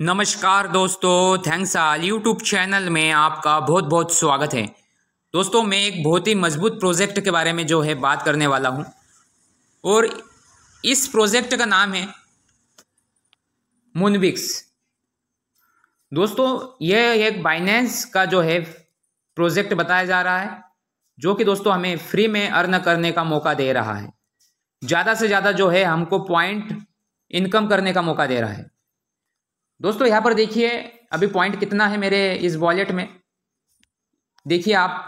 नमस्कार दोस्तों थैंक्स आल YouTube channel में आपका बहुत बहुत स्वागत है दोस्तों मैं एक बहुत ही मजबूत प्रोजेक्ट के बारे में जो है बात करने वाला हूं और इस प्रोजेक्ट का नाम है मुनबिक्स दोस्तों यह एक बाइनेंस का जो है प्रोजेक्ट बताया जा रहा है जो कि दोस्तों हमें फ्री में अर्न करने का मौका दे रहा है ज़्यादा से ज़्यादा जो है हमको पॉइंट इनकम करने का मौका दे रहा है दोस्तों यहाँ पर देखिए अभी पॉइंट कितना है मेरे इस वॉलेट में देखिए आप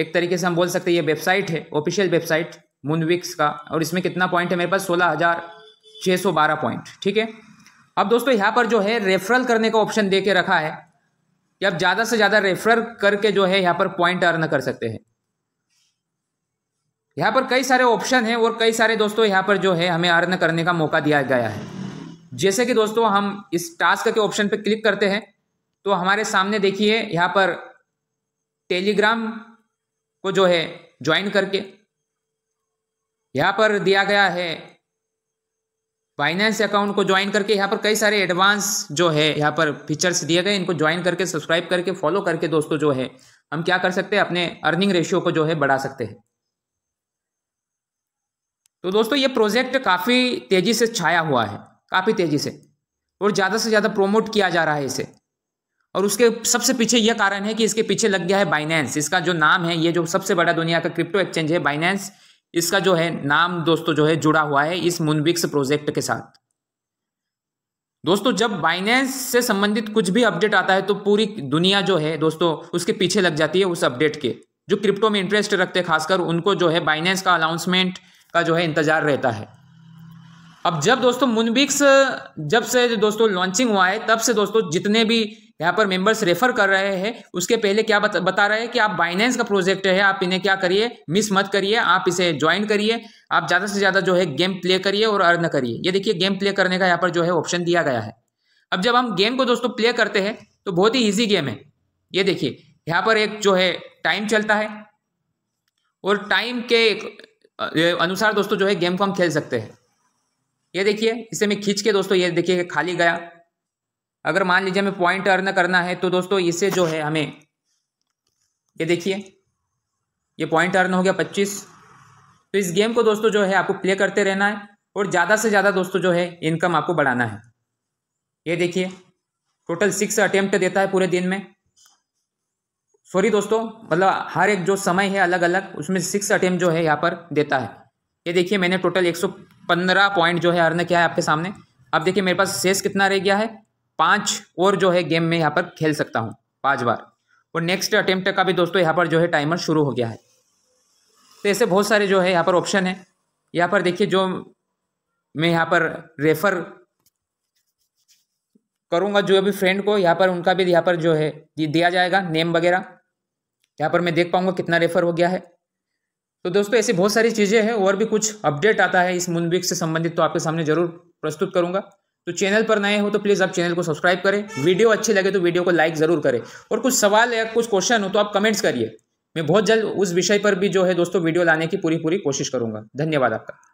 एक तरीके से हम बोल सकते हैं ये वेबसाइट है ऑफिशियल वेबसाइट मुनविक्स का और इसमें कितना पॉइंट है मेरे पास सोलह हज़ार छः सौ बारह पॉइंट ठीक है अब दोस्तों यहाँ पर जो है रेफरल करने का ऑप्शन दे के रखा है कि आप ज़्यादा से ज़्यादा रेफर करके जो है यहाँ पर पॉइंट अर्न कर सकते हैं यहाँ पर कई सारे ऑप्शन हैं और कई सारे दोस्तों यहाँ पर जो है हमें अर्न करने का मौका दिया गया है जैसे कि दोस्तों हम इस टास्क के ऑप्शन पर क्लिक करते हैं तो हमारे सामने देखिए यहाँ पर टेलीग्राम को जो है ज्वाइन करके यहाँ पर दिया गया है फाइनेंस अकाउंट को ज्वाइन करके यहाँ पर कई सारे एडवांस जो है यहाँ पर फीचर्स दिए गए इनको ज्वाइन करके सब्सक्राइब करके फॉलो करके दोस्तों जो है हम क्या कर सकते हैं अपने अर्निंग रेशियो को जो है बढ़ा सकते हैं तो दोस्तों ये प्रोजेक्ट काफ़ी तेज़ी से छाया हुआ है काफ़ी तेज़ी से और ज़्यादा से ज़्यादा प्रोमोट किया जा रहा है इसे और उसके सबसे पीछे यह कारण है कि इसके पीछे लग गया है बाइनेंस इसका जो नाम है ये जो सबसे बड़ा दुनिया का क्रिप्टो एक्सचेंज है बाइनेंस इसका जो है नाम दोस्तों जो है जुड़ा हुआ है इस मुनबिक्स प्रोजेक्ट के साथ दोस्तों जब बाइनेंस से संबंधित कुछ भी अपडेट आता है तो पूरी दुनिया जो है दोस्तों उसके पीछे लग जाती है उस अपडेट के जो क्रिप्टो में इंटरेस्ट रखते हैं खासकर उनको जो है बाइनेंस का अनाउंसमेंट का जो है इंतजार रहता है अब जब दोस्तों मुनबिक्स जब से दोस्तों लॉन्चिंग हुआ है तब से दोस्तों जितने भी यहाँ पर मेंबर्स रेफर कर रहे हैं उसके पहले क्या बता, बता रहे हैं कि आप बाइनेंस का प्रोजेक्ट है आप इन्हें क्या करिए मिस मत करिए आप इसे ज्वाइन करिए आप ज़्यादा से ज़्यादा जो है गेम प्ले करिए और अर्न करिए ये देखिए गेम प्ले करने का यहाँ पर जो है ऑप्शन दिया गया है अब जब हम गेम को दोस्तों प्ले करते हैं तो बहुत ही ईजी गेम है ये देखिए यहाँ पर एक जो है टाइम चलता है और टाइम के अनुसार दोस्तों जो है गेम को हम खेल सकते हैं ये देखिए इसे मैं खींच के दोस्तों ये देखिए खाली गया अगर मान लीजिए हमें पॉइंट अर्न करना है तो दोस्तों इसे जो है हमें ये देखिए ये पॉइंट अर्न हो गया पच्चीस तो इस गेम को दोस्तों जो है आपको प्ले करते रहना है और ज़्यादा से ज़्यादा दोस्तों जो है इनकम आपको बढ़ाना है ये देखिए टोटल सिक्स अटेम्प्ट देता है पूरे दिन में सॉरी दोस्तों मतलब हर एक जो समय है अलग अलग उसमें सिक्स अटेम्प्ट जो है यहाँ पर देता है ये देखिए मैंने टोटल एक सौ पंद्रह पॉइंट जो है अर्न क्या है आपके सामने अब देखिए मेरे पास शेष कितना रह गया है पाँच और जो है गेम में यहाँ पर खेल सकता हूँ पाँच बार और नेक्स्ट अटेम्प्ट का भी दोस्तों यहाँ पर जो है टाइमर शुरू हो गया है तो ऐसे बहुत सारे जो है यहाँ पर ऑप्शन है यहाँ पर देखिए जो मैं यहाँ पर रेफर करूँगा जो भी फ्रेंड को यहाँ पर उनका भी यहाँ पर जो है दिया जाएगा नेम वगैरह यहाँ पर मैं देख पाऊँगा कितना रेफर हो गया है तो दोस्तों ऐसी बहुत सारी चीज़ें हैं और भी कुछ अपडेट आता है इस मुनबिक से संबंधित तो आपके सामने जरूर प्रस्तुत करूंगा तो चैनल पर नए हो तो प्लीज़ आप चैनल को सब्सक्राइब करें वीडियो अच्छी लगे तो वीडियो को लाइक ज़रूर करें और कुछ सवाल या कुछ क्वेश्चन हो तो आप कमेंट्स करिए मैं बहुत जल्द उस विषय पर भी जो है दोस्तों वीडियो लाने की पूरी पूरी कोशिश करूँगा धन्यवाद आपका